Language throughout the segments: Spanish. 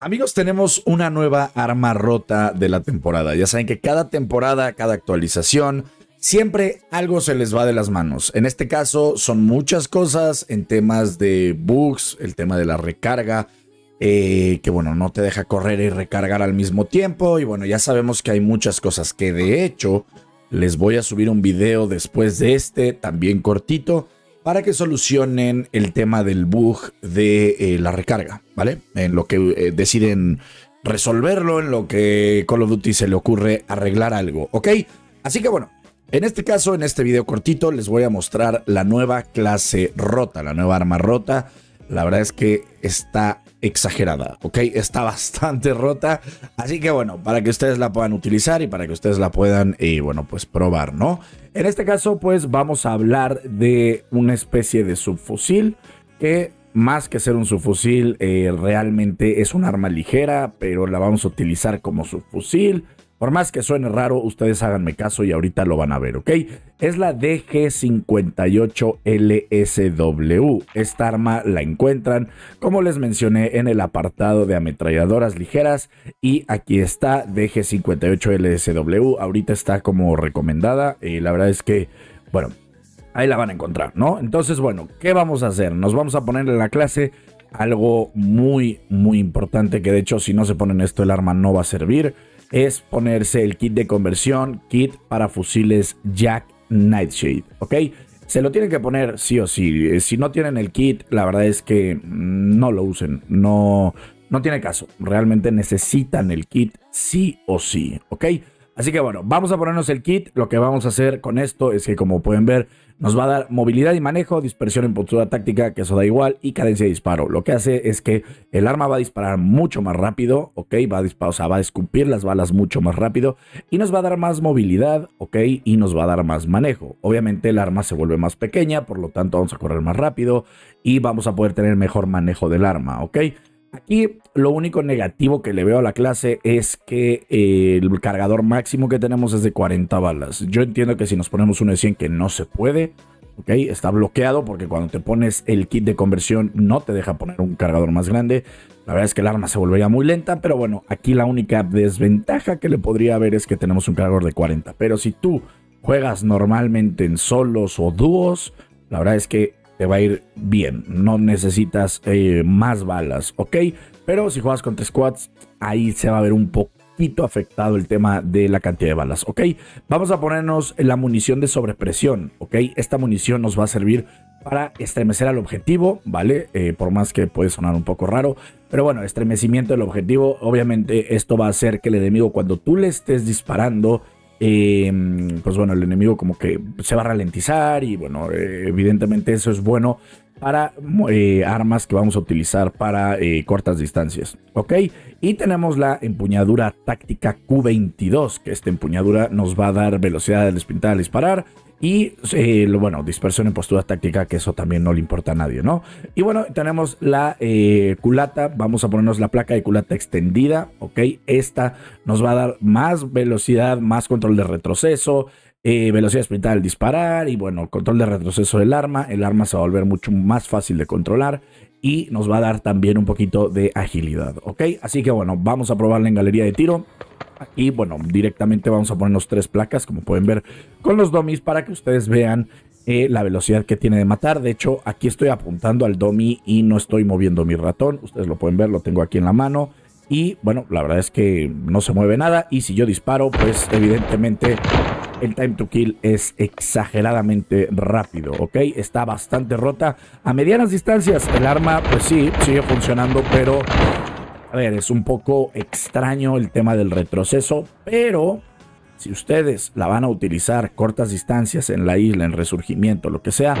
Amigos, tenemos una nueva arma rota de la temporada. Ya saben que cada temporada, cada actualización, siempre algo se les va de las manos. En este caso son muchas cosas en temas de bugs, el tema de la recarga, eh, que bueno, no te deja correr y recargar al mismo tiempo. Y bueno, ya sabemos que hay muchas cosas que de hecho les voy a subir un video después de este, también cortito para que solucionen el tema del bug de eh, la recarga, ¿vale? En lo que eh, deciden resolverlo, en lo que Call of Duty se le ocurre arreglar algo, ¿ok? Así que bueno, en este caso, en este video cortito, les voy a mostrar la nueva clase rota, la nueva arma rota. La verdad es que está exagerada, ¿ok? Está bastante rota, así que bueno, para que ustedes la puedan utilizar y para que ustedes la puedan, y eh, bueno, pues probar, ¿no? En este caso, pues vamos a hablar de una especie de subfusil que más que ser un subfusil, eh, realmente es un arma ligera, pero la vamos a utilizar como subfusil. Por más que suene raro, ustedes háganme caso y ahorita lo van a ver, ¿ok? Es la DG58LSW. Esta arma la encuentran, como les mencioné, en el apartado de ametralladoras ligeras. Y aquí está DG58LSW. Ahorita está como recomendada. Y la verdad es que, bueno, ahí la van a encontrar, ¿no? Entonces, bueno, ¿qué vamos a hacer? Nos vamos a poner en la clase algo muy, muy importante. Que de hecho, si no se ponen esto, el arma no va a servir es ponerse el kit de conversión, kit para fusiles Jack Nightshade, ¿ok? Se lo tienen que poner sí o sí. Eh, si no tienen el kit, la verdad es que no lo usen. No, no tiene caso. Realmente necesitan el kit sí o sí, ¿ok? Así que bueno, vamos a ponernos el kit. Lo que vamos a hacer con esto es que como pueden ver, nos va a dar movilidad y manejo, dispersión en postura táctica, que eso da igual, y cadencia de disparo. Lo que hace es que el arma va a disparar mucho más rápido, ¿ok? Va a disparar, o va a escupir las balas mucho más rápido y nos va a dar más movilidad, ¿ok? Y nos va a dar más manejo. Obviamente el arma se vuelve más pequeña, por lo tanto vamos a correr más rápido y vamos a poder tener mejor manejo del arma, ¿ok? Aquí lo único negativo que le veo a la clase es que eh, el cargador máximo que tenemos es de 40 balas. Yo entiendo que si nos ponemos uno de 100 que no se puede, ok, está bloqueado porque cuando te pones el kit de conversión no te deja poner un cargador más grande. La verdad es que el arma se volvería muy lenta, pero bueno, aquí la única desventaja que le podría haber es que tenemos un cargador de 40. Pero si tú juegas normalmente en solos o dúos, la verdad es que te va a ir bien. No necesitas eh, más balas, ¿ok? Pero si juegas contra squads, ahí se va a ver un poquito afectado el tema de la cantidad de balas, ¿ok? Vamos a ponernos la munición de sobrepresión, ¿ok? Esta munición nos va a servir para estremecer al objetivo, ¿vale? Eh, por más que puede sonar un poco raro, pero bueno, estremecimiento del objetivo, obviamente esto va a hacer que el enemigo cuando tú le estés disparando eh, pues bueno, el enemigo como que se va a ralentizar y bueno, eh, evidentemente eso es bueno para eh, armas que vamos a utilizar para eh, cortas distancias. ¿Ok? Y tenemos la empuñadura táctica Q22, que esta empuñadura nos va a dar velocidad de despintar, al disparar. Y eh, bueno, dispersión en postura táctica, que eso también no le importa a nadie, ¿no? Y bueno, tenemos la culata, vamos a ponernos la placa de culata extendida, ¿ok? Esta nos va a dar más velocidad, más control de retroceso, velocidad sprint al disparar y bueno, control de retroceso del arma. El arma se va a volver mucho más fácil de controlar y nos va a dar también un poquito de agilidad, ¿ok? Así que bueno, vamos a probarla en galería de tiro. Y bueno, directamente vamos a ponernos tres placas, como pueden ver, con los domis para que ustedes vean eh, la velocidad que tiene de matar. De hecho, aquí estoy apuntando al dummy y no estoy moviendo mi ratón. Ustedes lo pueden ver, lo tengo aquí en la mano. Y bueno, la verdad es que no se mueve nada. Y si yo disparo, pues evidentemente el time to kill es exageradamente rápido, ¿ok? Está bastante rota. A medianas distancias, el arma, pues sí, sigue funcionando, pero... A ver, es un poco extraño el tema del retroceso, pero si ustedes la van a utilizar cortas distancias en la isla, en resurgimiento, lo que sea,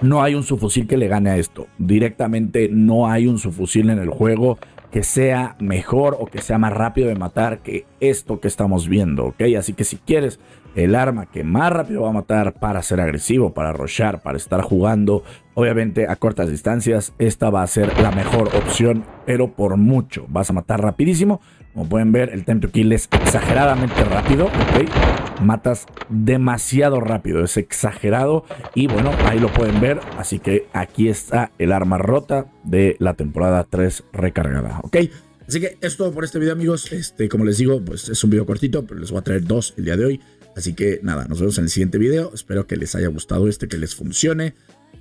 no hay un subfusil que le gane a esto. Directamente no hay un subfusil en el juego que sea mejor o que sea más rápido de matar que esto que estamos viendo, ¿ok? Así que si quieres el arma que más rápido va a matar para ser agresivo, para rushar, para estar jugando, obviamente a cortas distancias, esta va a ser la mejor opción, pero por mucho. Vas a matar rapidísimo como pueden ver, el Tempo kill es exageradamente rápido, ¿ok? Matas demasiado rápido, es exagerado. Y bueno, ahí lo pueden ver. Así que aquí está el arma rota de la temporada 3 recargada, ¿ok? Así que es todo por este video, amigos. Este, como les digo, pues es un video cortito, pero les voy a traer dos el día de hoy. Así que nada, nos vemos en el siguiente video. Espero que les haya gustado este, que les funcione.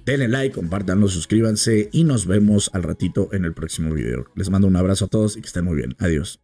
Denle like, compartanlo, suscríbanse y nos vemos al ratito en el próximo video. Les mando un abrazo a todos y que estén muy bien. Adiós.